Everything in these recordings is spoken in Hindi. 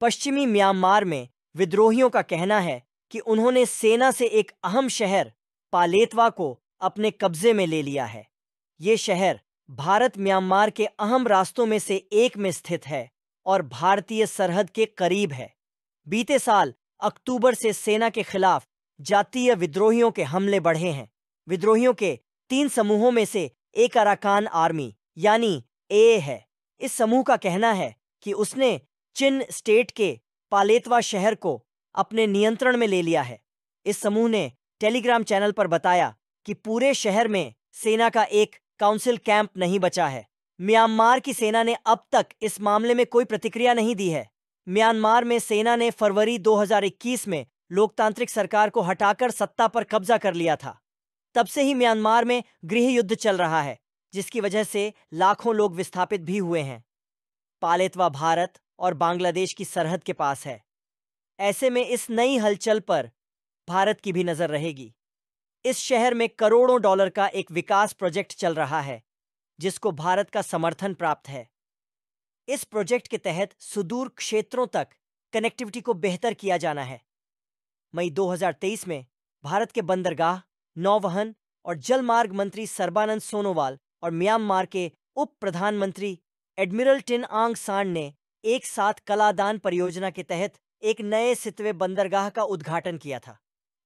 पश्चिमी म्यांमार में विद्रोहियों का कहना है कि उन्होंने सेना से एक अहम शहर पालेतवा को अपने कब्जे में ले लिया है ये शहर भारत म्यांमार के अहम रास्तों में से एक में स्थित है और भारतीय सरहद के करीब है बीते साल अक्टूबर से सेना के खिलाफ जातीय विद्रोहियों के हमले बढ़े हैं विद्रोहियों के तीन समूहों में से एक अराकान आर्मी यानी ए है इस समूह का कहना है कि उसने चिन स्टेट के पालेतवा शहर को अपने नियंत्रण में ले लिया है इस समूह ने टेलीग्राम चैनल पर बताया कि पूरे शहर में सेना का एक काउंसिल कैंप नहीं बचा है म्यांमार की सेना ने अब तक इस मामले में कोई प्रतिक्रिया नहीं दी है म्यांमार में सेना ने फरवरी 2021 में लोकतांत्रिक सरकार को हटाकर सत्ता पर कब्जा कर लिया था तब से ही म्यांमार में गृह युद्ध चल रहा है जिसकी वजह से लाखों लोग विस्थापित भी हुए हैं पालेतवा भारत और बांग्लादेश की सरहद के पास है ऐसे में इस नई हलचल पर भारत की भी नज़र रहेगी इस शहर में करोड़ों डॉलर का एक विकास प्रोजेक्ट चल रहा है जिसको भारत का समर्थन प्राप्त है इस प्रोजेक्ट के तहत सुदूर क्षेत्रों तक कनेक्टिविटी को बेहतर किया जाना है मई 2023 में भारत के बंदरगाह नौवहन और जलमार्ग मंत्री सर्बानंद सोनोवाल और म्यांमार के उप प्रधानमंत्री एडमिरल टिन आंग सान ने एक साथ कलादान परियोजना के तहत एक नए सितवे बंदरगाह का उद्घाटन किया था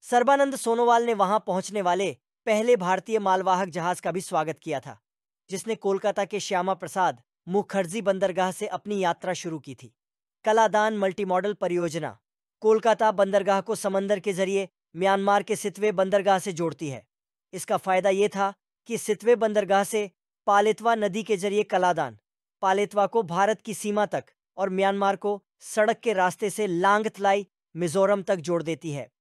सर्बानंद सोनोवाल ने वहां पहुंचने वाले पहले भारतीय मालवाहक जहाज का भी स्वागत किया था जिसने कोलकाता के श्यामा प्रसाद मुखर्जी बंदरगाह से अपनी यात्रा शुरू की थी कलादान मल्टी मॉडल परियोजना कोलकाता बंदरगाह को समंदर के जरिए म्यांमार के सितवे बंदरगाह से जोड़ती है इसका फायदा ये था कि सितवे बंदरगाह से पालितवा नदी के जरिए कलादान पालेतवा को भारत की सीमा तक और म्यांमार को सड़क के रास्ते से लांगतलाई मिजोरम तक जोड़ देती है